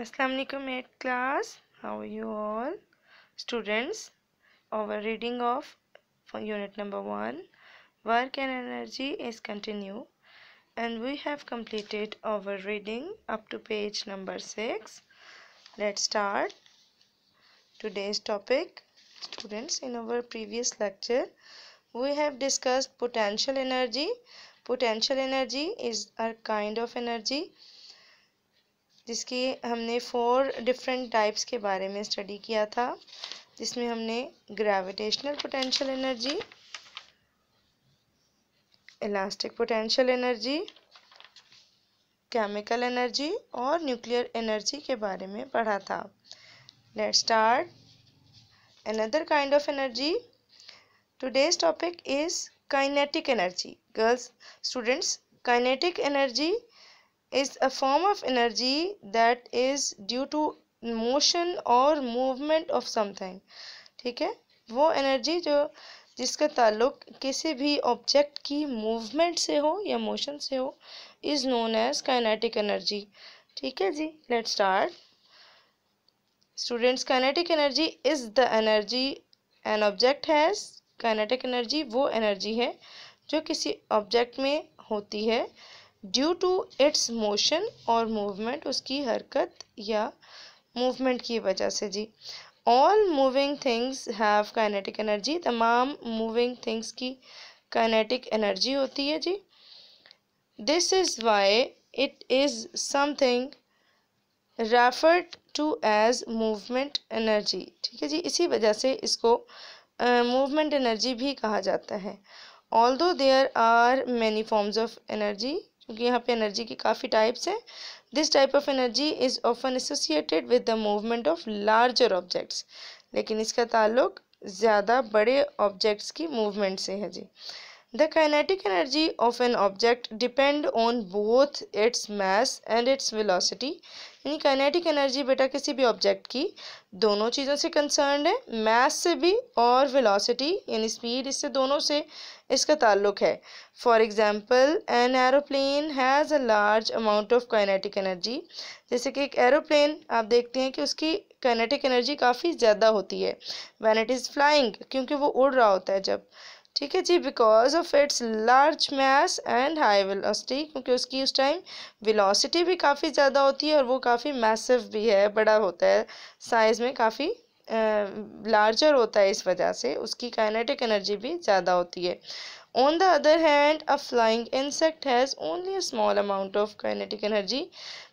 Assalamualaikum 8th class how are you all students our reading of unit number 1 work and energy is continue and we have completed our reading up to page number 6 let's start today's topic students in our previous lecture we have discussed potential energy potential energy is a kind of energy जिसकी हमने four different types के बारे में study किया था जिसमें हमने gravitational potential energy elastic potential energy chemical energy और न्यूक्लियर एनर्जी के बारे में पढ़ा था let start another kind of energy today's topic is kinetic energy girls students kinetic energy is a form of energy that is due to motion और movement of something ठीक है वो एनर्जी जो जिसका ताल्लुक किसी भी ऑब्जेक्ट की मूवमेंट से हो या मोशन से हो is known as kinetic energy ठीक है जी let start students kinetic energy is the energy an object has kinetic energy वो एनर्जी है जो किसी ऑब्जेक्ट में होती है ड्यू टू इट्स मोशन और मूवमेंट उसकी हरकत या मूवमेंट की वजह से जी all moving things have kinetic energy तमाम मूविंग थिंग्स की काइनेटिक एनर्जी होती है जी this is why it is something referred to as movement energy ठीक है जी इसी वजह से इसको मूवमेंट uh, एनर्जी भी कहा जाता है although there are many forms of energy क्योंकि यहाँ पे एनर्जी की काफ़ी टाइप्स हैं this type of energy is often associated with the movement of larger objects लेकिन इसका ताल्लुक ज़्यादा बड़े ऑब्जेक्ट्स की मूवमेंट से है जी the kinetic energy of an object depend on both its mass and its velocity. यानी kinetic एनर्जी बेटा किसी भी ऑब्जेक्ट की दोनों चीज़ों से कंसर्न है मैस से भी और velocity यानी स्पीड इससे दोनों से इसका ताल्लुक है for example an aeroplane has a large amount of kinetic energy जैसे कि एक एरोप्लेन आप देखते हैं कि उसकी काइनेटिक एनर्जी काफ़ी ज़्यादा होती है वैन इट इज़ फ्लाइंग क्योंकि वो उड़ रहा होता है जब ठीक है जी because of its large mass and high velocity क्योंकि उसकी उस टाइम वेलोसिटी भी काफ़ी ज़्यादा होती है और वो काफ़ी मैसिव भी है बड़ा होता है साइज़ में काफ़ी लार्जर होता है इस वजह से उसकी काइनेटिक एनर्जी भी ज़्यादा होती है on the other hand a flying insect has only a small amount of kinetic energy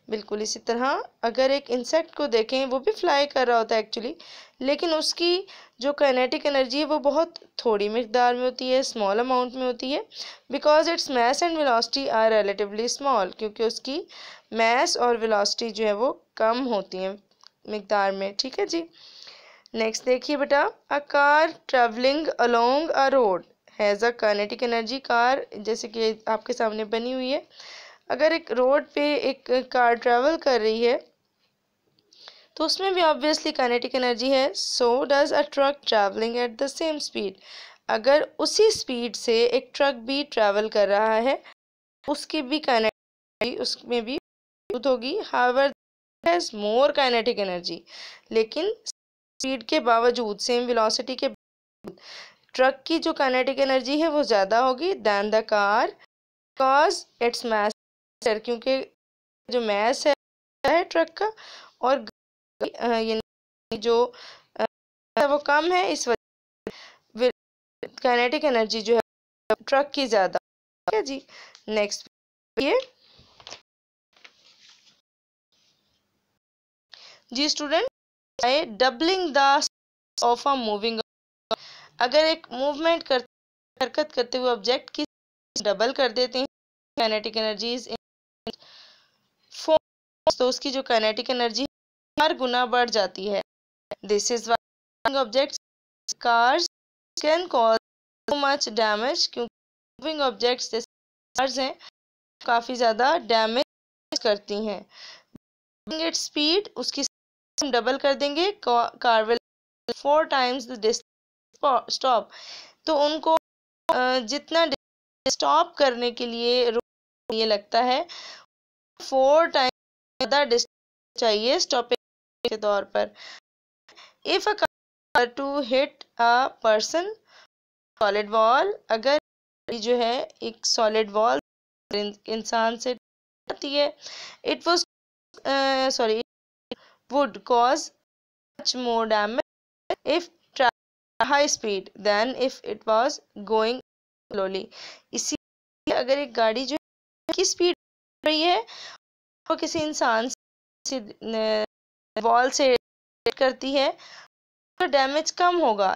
बिल्कुल इसी तरह अगर एक इंसेक्ट को देखें वो भी फ्लाई कर रहा होता है एक्चुअली लेकिन उसकी जो कैनेटिक एनर्जी है वो बहुत थोड़ी मकदार में होती है स्मॉल अमाउंट में होती है because its mass and velocity are relatively small क्योंकि उसकी मैस और वेलोसिटी जो है वो कम होती है मकदार में ठीक है जी नेक्स्ट देखिए बेटा a car travelling along a road has a kinetic energy car जैसे कि आपके सामने बनी हुई है अगर एक रोड पे एक कार ट्रैवल कर रही है तो उसमें भी ऑब्वियसली काइनेटिक एनर्जी है so does a truck travelling at the same speed अगर उसी स्पीड से एक ट्रक भी ट्रैवल कर रहा है उसकी भी काइनेटिक उसमें भी होगी however has more kinetic energy लेकिन स्पीड के बावजूद सेम वेलोसिटी के ट्रक की जो काइनेटिक एनर्जी है वो ज़्यादा होगी than the car because its mass क्योंकि जो मैस है, है ट्रक का और जो वो कम है इस वजह काइनेटिक एनर्जी जो है ट्रक की ज़्यादा ठीक है जी नेक्स्ट ये जी student doubling the of a moving अगर एक मूवमेंट करते हरकत करते हुए ऑब्जेक्ट की डबल कर देते हैं काइनेटिक एनर्जी तो उसकी जो काइनेटिक एनर्जी हर गुना बढ़ जाती है दिस इज वाइंग object cars can cause much damage क्योंकि मूविंग ऑब्जेक्ट्स कार्स हैं काफ़ी ज़्यादा डैमेज करती हैं इट स्पीड उसकी हम डबल कर देंगे car will four times stop तो उनको जितना स्टॉप करने के लिए ये लगता है फोर टाइम ज़्यादा डिस्टेंस चाहिए स्टॉपिंग के तौर पर if a car to hit a person solid wall अगर जो है एक सॉलिड वॉल इंसान से टकराती है it was sorry would cause much more damage if high speed then if it was going slowly इसी अगर एक गाड़ी जो है की स्पीड रही है वो किसी इंसान से वॉल से करती है तो डैमेज कम होगा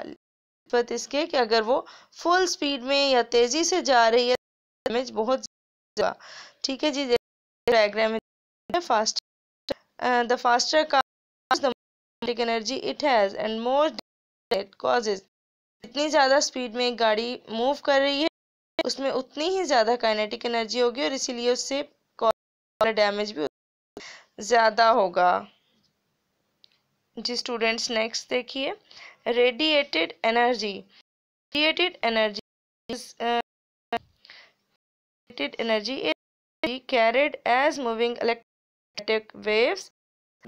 बट इसके कि अगर वो फुल स्पीड में या तेज़ी से जा रही है डैमेज बहुत ज़्यादा ठीक है जी डायग्राम में fast the faster kinetic energy it has and more causes जितनी ज़्यादा स्पीड में गाड़ी मूव कर रही है उसमें उतनी ही ज़्यादा काइनेटिक एनर्जी होगी और इसीलिए उससे डैमेज भी ज़्यादा होगा जी स्टूडेंट्स नेक्स्ट देखिए radiated energy radiated energy radiated energy is as uh, moving moving electric waves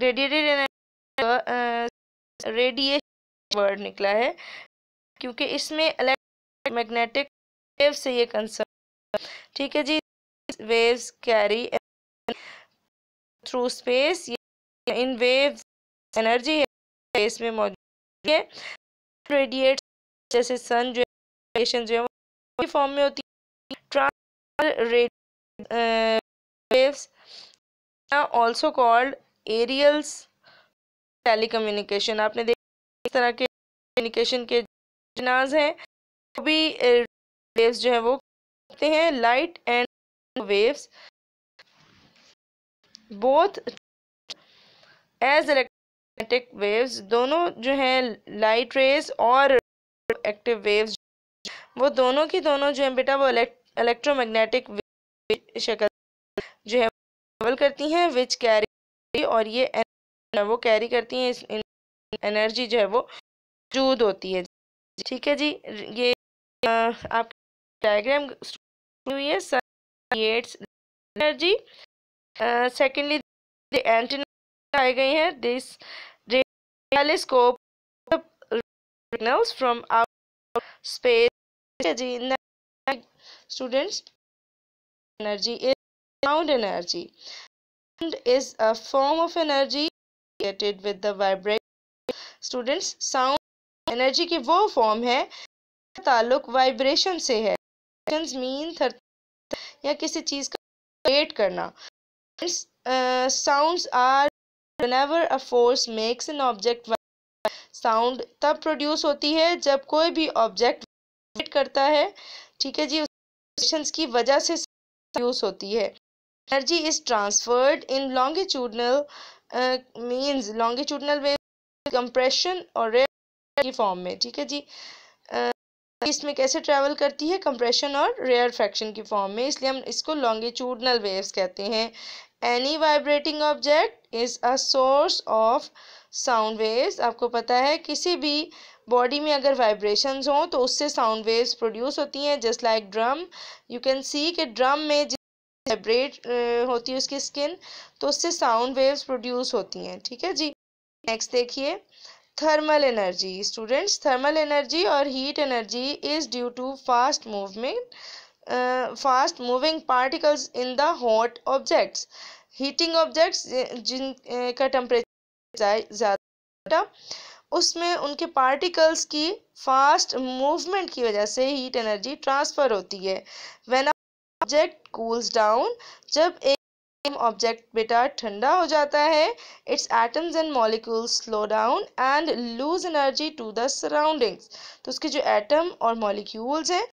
radiated energy uh, निकला है क्योंकि इसमें इलेक्ट्रिक मैग्नेटिक वेव से ये कंसर्न ठीक है जी वेव्स कैरी थ्रू स्पेस इन वेव्स एनर्जी है स्पेस में मौजूद है रेडिएट जैसे सन जो रेडिएशन जो है फॉर्म में होती है transfer waves also called aerials telecommunication आपने देखा इस तरह के कम्युनिकेशन के जनाज हैं वो भी वेव्स uh, जो है वो करते हैं light and waves both as electric magnetic waves दोनों जो हैं लाइट रेज और एक्टिव वेव्स वो दोनों की दोनों जो हैं बेटा वो इलेक्ट्रोमैग्नेटिक शक्ल जो है ट्रेवल करती हैं विच कैरी और ये वो कैरी करती हैं एनर्जी जो है वो मौजूद होती है ठीक है जी ये आप डायग्राम हुई है एनर्जी सेकेंडली द एंटीना आए गए हैं this telescope from out space students energy is sound energy is a form of energy created with the vibration students sound energy की वो फॉर्म है ताल्लुक वाइब्रेशन से है मीन या किसी चीज का क्रिएट करना sounds are uh, whenever a force makes an object sound तब produce होती है जब कोई भी object करता है ठीक है जी vibrations की वजह से produce होती है energy is transferred in longitudinal uh, means longitudinal wave compression और rare की form में ठीक है जी uh, इसमें कैसे ट्रैवल करती है कंप्रेशन और रेयर फ्रैक्शन की फॉर्म में इसलिए हम इसको लॉन्गिट्यूडनल वेव्स कहते हैं any vibrating object is a source of sound waves आपको पता है किसी भी बॉडी में अगर वाइब्रेशंस हों तो उससे साउंड वेव्स प्रोड्यूस होती हैं just like drum you can see कि ड्रम में वाइब्रेट होती है उसकी स्किन तो उससे साउंड वेव्स प्रोड्यूस होती हैं ठीक है जी नेक्स्ट देखिए thermal energy students thermal energy और heat energy is due to fast movement fast moving particles in the hot objects heating objects का टेम्परेचर ज़्यादा उसमें उनके पार्टिकल्स की फास्ट मूवमेंट की वजह से हीट एनर्जी ट्रांसफ़र होती है वेन ऑब्जेक्ट कूल्स डाउन जब एक ऑब्जेक्ट बेटा ठंडा हो जाता है its atoms and molecules slow down and lose energy to the surroundings तो उसके जो एटम और मॉलिक्यूल्स हैं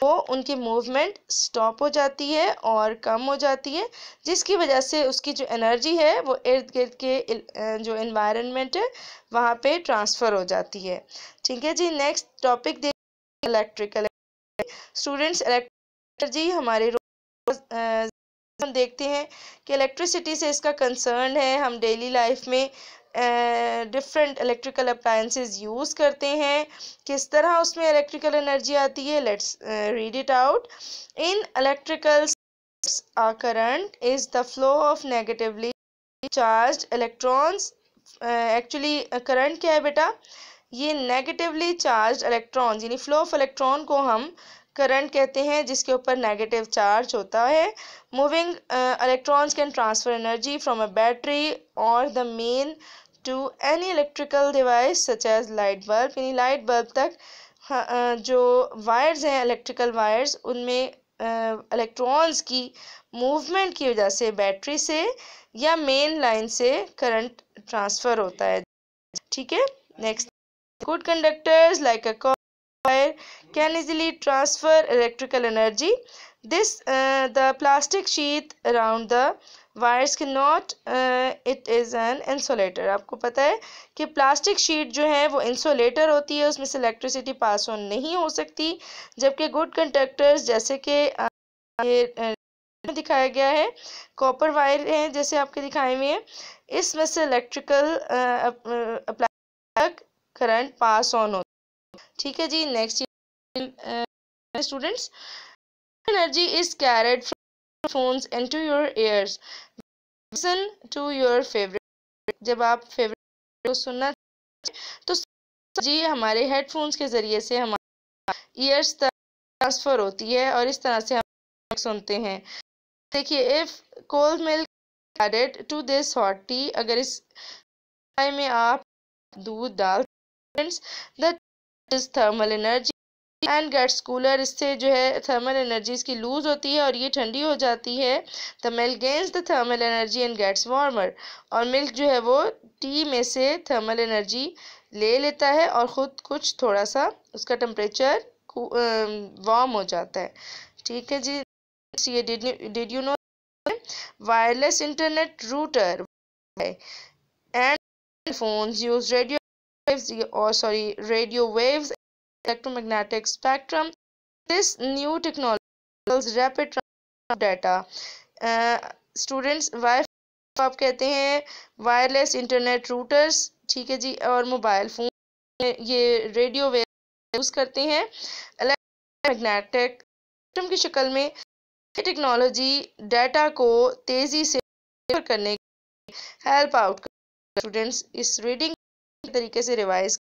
तो उनकी मूवमेंट स्टॉप हो जाती है और कम हो जाती है जिसकी वजह से उसकी जो एनर्जी है वो इर्द गिर्द के जो इन्वायरमेंट है वहाँ पे ट्रांसफ़र हो जाती है ठीक है जी नेक्स्ट टॉपिक देखिए इलेक्ट्रिकल स्टूडेंट्स इलेक्ट्रिकल हमारे रोज हम देखते हैं कि इलेक्ट्रिसिटी से इसका कंसर्न है हम डेली लाइफ में डिफरेंट इलेक्ट्रिकल अप्लाइंसिस यूज़ करते हैं किस तरह उसमें इलेक्ट्रिकल एनर्जी आती है let's read it out in electrical current is the flow of negatively charge electrons actually current क्या है बेटा ये नेगेटिवली चार्ज इलेक्ट्रॉन्स यानी फ्लो ऑफ इलेक्ट्रॉन को हम करंट कहते हैं जिसके ऊपर नेगेटिव चार्ज होता है moving electrons can transfer energy from a battery और the main to any electrical device such as light bulb यानी लाइट बल्ब तक हाँ, जो वायर्स हैं इलेक्ट्रिकल वायर्स उनमें इलेक्ट्रॉन्स की मूवमेंट की वजह से बैटरी से या मेन लाइन से करंट ट्रांसफ़र होता है ठीक है next good conductors like a wire can easily transfer electrical energy this the plastic sheath around the wires के not it is an insulator आपको पता है कि प्लास्टिक शीट जो है वो इंसोलेटर होती है उसमें से इलेक्ट्रिसिटी पास ऑन नहीं हो सकती जबकि गुड कंडक्टर्स जैसे कि दिखाया गया है कॉपर वायर हैं जैसे आपके दिखाए हुए हैं इसमें से इलेक्ट्रिकल करंट पास ऑन होता ठीक है जी next students energy is carried phones into your ears listen to your favourite जब आप फेवरेट को सुनना तो जी हमारे हेडफोन्स के ज़रिए से हमारे ईयर्स तक ट्रांसफ़र होती है और इस तरह से हम सुनते हैं देखिए if cold milk added to this hot tea अगर इस में आप दूध डाल the thermal energy and gets cooler इससे जो है थर्मल एनर्जी इसकी लूज़ होती है और ये ठंडी हो जाती है the milk gains the thermal energy and gets warmer और मिल्क जो है वो टी में से थर्मल एनर्जी ले लेता है और ख़ुद कुछ थोड़ा सा उसका टम्परेचर वार्म हो जाता है ठीक है जी ये did you know wireless internet router and phones radio radio waves or sorry radio electromagnetic spectrum. This new technology enables rapid transfer of data. Students uh, why आप कहते हैं वायरलेस इंटरनेट रूटर्स ठीक है जी और मोबाइल फ़ोन ये radio use करते हैं मैग्नेटिक सिस्टम की शक्ल में टेक्नोलॉजी डाटा को तेज़ी से करने हेल्प आउट स्टूडेंट्स इस रीडिंग तरीके से रिवाइज